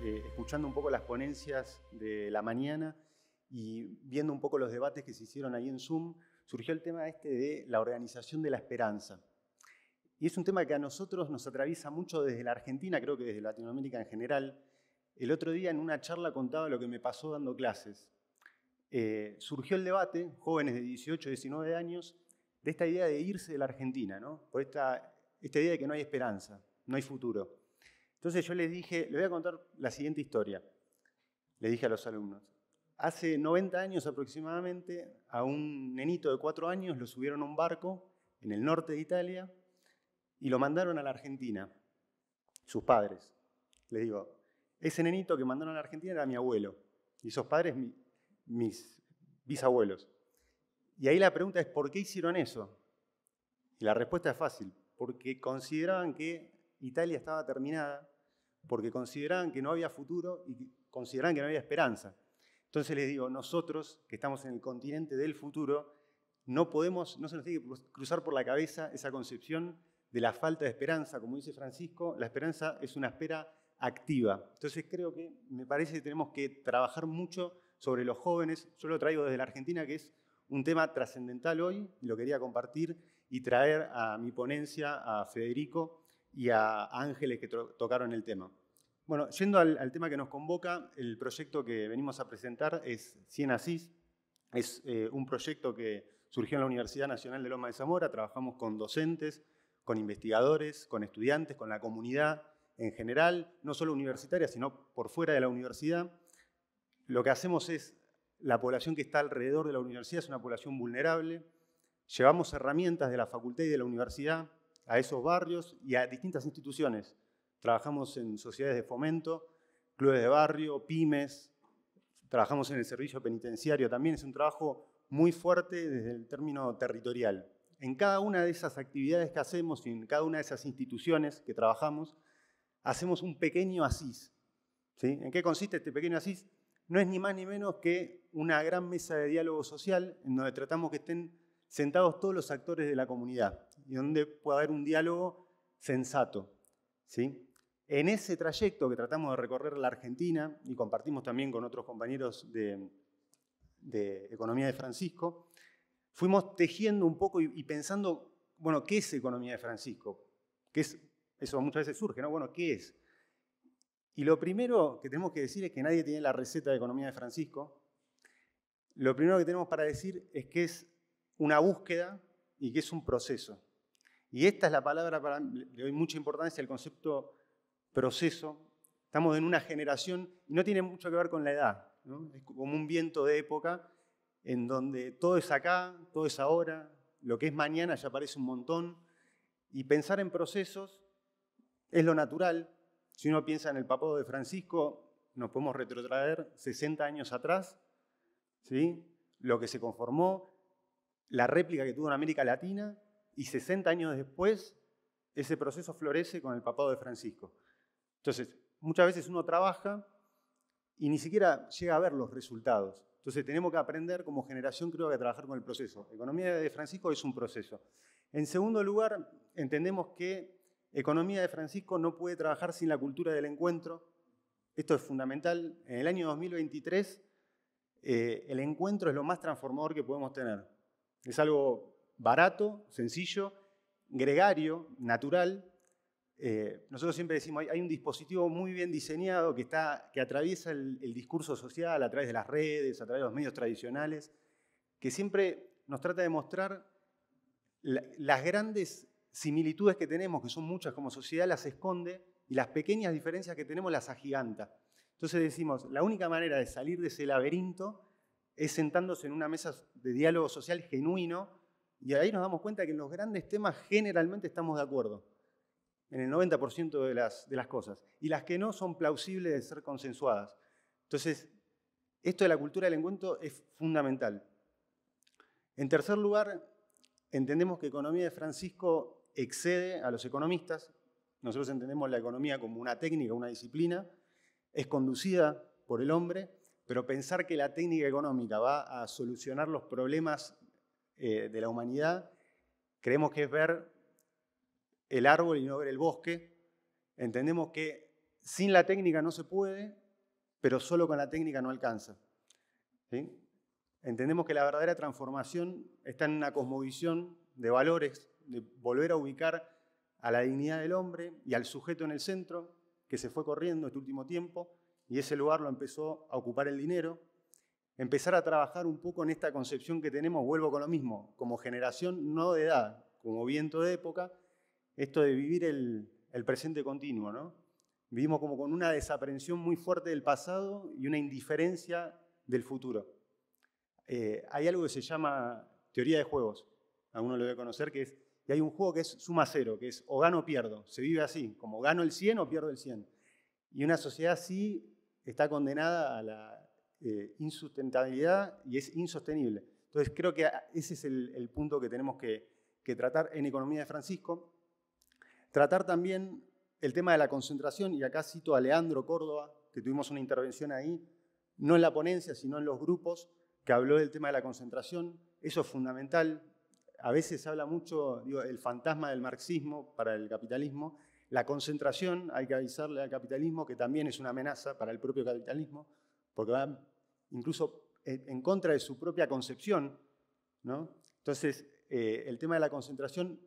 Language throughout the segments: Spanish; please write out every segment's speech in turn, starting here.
Eh, escuchando un poco las ponencias de la mañana y viendo un poco los debates que se hicieron ahí en Zoom, surgió el tema este de la organización de la esperanza. Y es un tema que a nosotros nos atraviesa mucho desde la Argentina, creo que desde Latinoamérica en general. El otro día en una charla contaba lo que me pasó dando clases. Eh, surgió el debate, jóvenes de 18, 19 años, de esta idea de irse de la Argentina, ¿no? por esta idea de que no hay esperanza, no hay futuro. Entonces yo les dije, les voy a contar la siguiente historia. Le dije a los alumnos, hace 90 años aproximadamente, a un nenito de 4 años lo subieron a un barco en el norte de Italia y lo mandaron a la Argentina, sus padres. Les digo, ese nenito que mandaron a la Argentina era mi abuelo y sus padres mis bisabuelos. Y ahí la pregunta es, ¿por qué hicieron eso? Y la respuesta es fácil, porque consideraban que Italia estaba terminada porque consideraban que no había futuro y consideraban que no había esperanza. Entonces les digo, nosotros que estamos en el continente del futuro, no podemos, no se nos tiene que cruzar por la cabeza esa concepción de la falta de esperanza. Como dice Francisco, la esperanza es una espera activa. Entonces creo que me parece que tenemos que trabajar mucho sobre los jóvenes. Yo lo traigo desde la Argentina, que es un tema trascendental hoy, lo quería compartir y traer a mi ponencia a Federico, y a Ángeles que tocaron el tema. Bueno, yendo al, tema que nos convoca, el proyecto que venimos a presentar es Cien Asís. Es eh, un proyecto que surgió en la Universidad Nacional de Loma de Zamora. Trabajamos con docentes, con investigadores, con estudiantes, con la comunidad en general, no solo universitaria, sino por fuera de la universidad. Lo que hacemos es, la población que está alrededor de la universidad es una población vulnerable. Llevamos herramientas de la facultad y de la universidad a esos barrios y a distintas instituciones. Trabajamos en sociedades de fomento, clubes de barrio, pymes, trabajamos en el servicio penitenciario. También es un trabajo muy fuerte desde el término territorial. En cada una de esas actividades que hacemos y en cada una de esas instituciones que trabajamos, hacemos un pequeño asís. ¿sí? ¿En qué consiste este pequeño asís? No es ni más ni menos que una gran mesa de diálogo social en donde tratamos que estén sentados todos los actores de la comunidad y donde pueda haber un diálogo sensato. ¿sí? En ese trayecto que tratamos de recorrer la Argentina y compartimos también con otros compañeros de, Economía de Francisco, fuimos tejiendo un poco y, pensando, bueno, ¿qué es Economía de Francisco? Eso muchas veces surge, ¿no? Bueno, ¿qué es? Y lo primero que tenemos que decir es que nadie tiene la receta de Economía de Francisco. Lo primero que tenemos para decir es que es una búsqueda y que es un proceso. Y esta es la palabra, para, le doy mucha importancia el concepto proceso. Estamos en una generación, y no tiene mucho que ver con la edad, es como un viento de época en donde todo es acá, todo es ahora, lo que es mañana ya aparece un montón. Y pensar en procesos es lo natural. Si uno piensa en el papado de Francisco, nos podemos retrotraer 60 años atrás, ¿sí? lo que se conformó, la réplica que tuvo en América Latina y 60 años después ese proceso florece con el papado de Francisco. Entonces, muchas veces uno trabaja y ni siquiera llega a ver los resultados. Entonces, tenemos que aprender como generación, creo que a trabajar con el proceso. Economía de Francisco es un proceso. En segundo lugar, entendemos que Economía de Francisco no puede trabajar sin la cultura del encuentro. Esto es fundamental. En el año 2023, eh, el encuentro es lo más transformador que podemos tener. Es algo barato, sencillo, gregario, natural. Eh, nosotros siempre decimos, hay, hay, un dispositivo muy bien diseñado que, está, que atraviesa el, discurso social a través de las redes, a través de los medios tradicionales, que siempre nos trata de mostrar las grandes similitudes que tenemos, que son muchas como sociedad, las esconde y las pequeñas diferencias que tenemos las agiganta. Entonces decimos, la única manera de salir de ese laberinto es sentándose en una mesa de diálogo social genuino y ahí nos damos cuenta que en los grandes temas generalmente estamos de acuerdo, en el 90% de las, de las cosas. Y las que no son plausibles de ser consensuadas. Entonces, esto de la cultura del encuentro es fundamental. En tercer lugar, entendemos que economía de Francisco excede a los economistas. Nosotros entendemos la economía como una técnica, una disciplina. Es conducida por el hombre, pero pensar que la técnica económica va a solucionar los problemas eh, de la humanidad, creemos que es ver el árbol y no ver el bosque. Entendemos que sin la técnica no se puede, pero solo con la técnica no alcanza. Entendemos que la verdadera transformación está en una cosmovisión de valores, de volver a ubicar a la dignidad del hombre y al sujeto en el centro, que se fue corriendo este último tiempo, y ese lugar lo empezó a ocupar el dinero, empezar a trabajar un poco en esta concepción que tenemos, vuelvo con lo mismo, como generación no de edad, como viento de época, esto de vivir el, presente continuo, ¿no? Vivimos como con una desaprensión muy fuerte del pasado y una indiferencia del futuro. Eh, hay algo que se llama teoría de juegos, alguno lo debe conocer, que es, y hay un juego que es suma cero, que es o gano o pierdo, se vive así, como gano el 100 o pierdo el 100. Y una sociedad así está condenada a la eh, insustentabilidad y es insostenible. Entonces creo que ese es el, punto que tenemos que, tratar en Economía de Francisco. Tratar también el tema de la concentración, y acá cito a Leandro Córdoba, que tuvimos una intervención ahí, no en la ponencia, sino en los grupos, que habló del tema de la concentración. Eso es fundamental. A veces habla mucho el fantasma del marxismo para el capitalismo. La concentración, hay que avisarle al capitalismo, que también es una amenaza para el propio capitalismo porque van incluso en contra de su propia concepción. ¿no? Entonces, eh, el tema de la concentración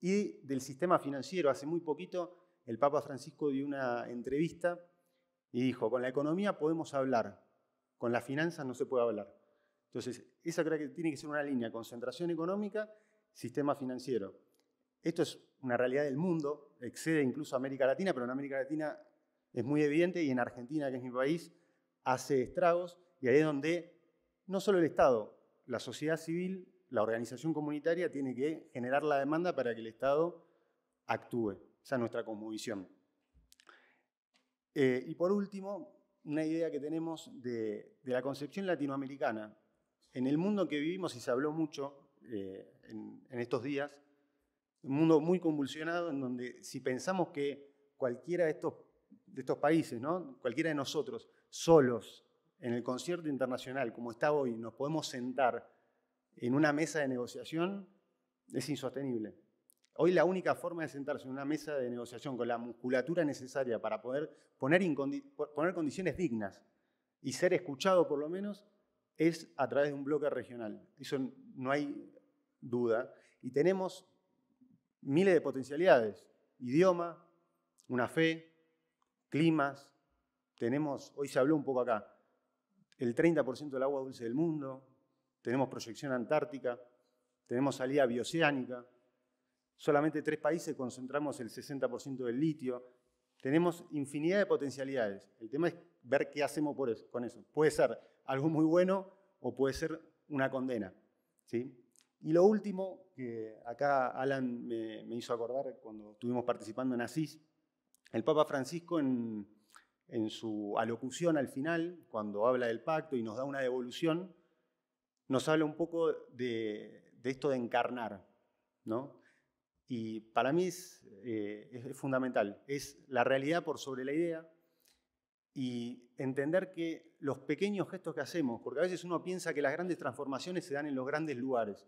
y del sistema financiero. Hace muy poquito el Papa Francisco dio una entrevista y dijo, con la economía podemos hablar, con las finanzas no se puede hablar. Entonces, esa creo que tiene que ser una línea, concentración económica, sistema financiero. Esto es una realidad del mundo, excede incluso a América Latina, pero en América Latina es muy evidente y en Argentina, que es mi país, hace estragos y ahí es donde no solo el Estado, la sociedad civil, la organización comunitaria tiene que generar la demanda para que el Estado actúe. Esa es nuestra convicción. Eh, y por último, una idea que tenemos de, la concepción latinoamericana. En el mundo que vivimos, y se habló mucho eh, en estos días, un mundo muy convulsionado en donde si pensamos que cualquiera de estos de estos países, ¿no? cualquiera de nosotros, solos, en el concierto internacional, como está hoy, nos podemos sentar en una mesa de negociación, es insostenible. Hoy la única forma de sentarse en una mesa de negociación con la musculatura necesaria para poder poner, poner condiciones dignas y ser escuchado por lo menos es a través de un bloque regional. Eso no hay duda. Y tenemos miles de potencialidades. Idioma, una fe, climas. Tenemos, hoy se habló un poco acá, el 30% del agua dulce del mundo, tenemos proyección antártica, tenemos salida bioceánica, solamente tres países concentramos el 60% del litio, tenemos infinidad de potencialidades. El tema es ver qué hacemos con eso. Puede ser algo muy bueno o puede ser una condena. ¿sí? Y lo último, que acá Alan me, me hizo acordar cuando estuvimos participando en ASIS, el Papa Francisco en, su alocución al final, cuando habla del pacto y nos da una devolución, nos habla un poco de, esto de encarnar, ¿no? Y para mí eh, es, fundamental, es la realidad por sobre la idea y entender que los pequeños gestos que hacemos, porque a veces uno piensa que las grandes transformaciones se dan en los grandes lugares.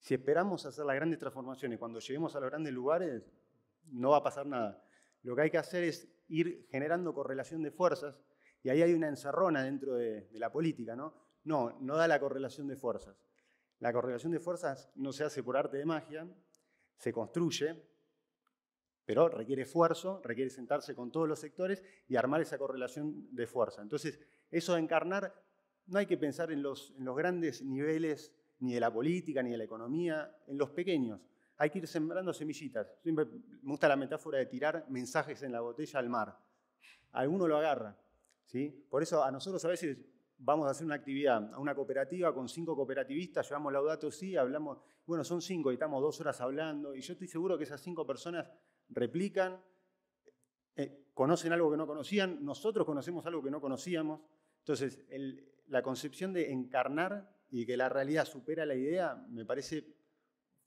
Si esperamos hacer las grandes transformaciones cuando lleguemos a los grandes lugares, no va a pasar nada. Lo que hay que hacer es ir generando correlación de fuerzas y ahí hay una encerrona dentro de, la política, ¿no? No, no da la correlación de fuerzas. La correlación de fuerzas no se hace por arte de magia, se construye, pero requiere esfuerzo, requiere sentarse con todos los sectores y armar esa correlación de fuerza. Entonces, eso de encarnar, no hay que pensar en los, en los grandes niveles ni de la política, ni de la economía, en los pequeños hay que ir sembrando semillitas. Siempre me gusta la metáfora de tirar mensajes en la botella al mar. Alguno lo agarra. ¿sí? Por eso a nosotros a veces vamos a hacer una actividad, a una cooperativa con cinco cooperativistas, llevamos laudato sí, hablamos, bueno, son cinco y estamos dos horas hablando y yo estoy seguro que esas cinco personas replican, eh, conocen algo que no conocían, nosotros conocemos algo que no conocíamos. Entonces, la concepción de encarnar y que la realidad supera la idea me parece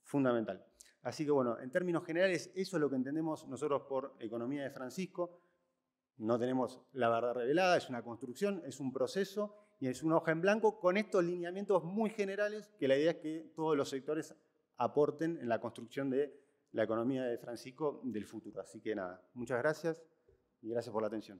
fundamental. Así que bueno, en términos generales, eso es lo que entendemos nosotros por economía de Francisco. No tenemos la verdad revelada, es una construcción, es un proceso y es una hoja en blanco con estos lineamientos muy generales que la idea es que todos los sectores aporten en la construcción de la economía de Francisco del futuro. Así que nada, muchas gracias y gracias por la atención.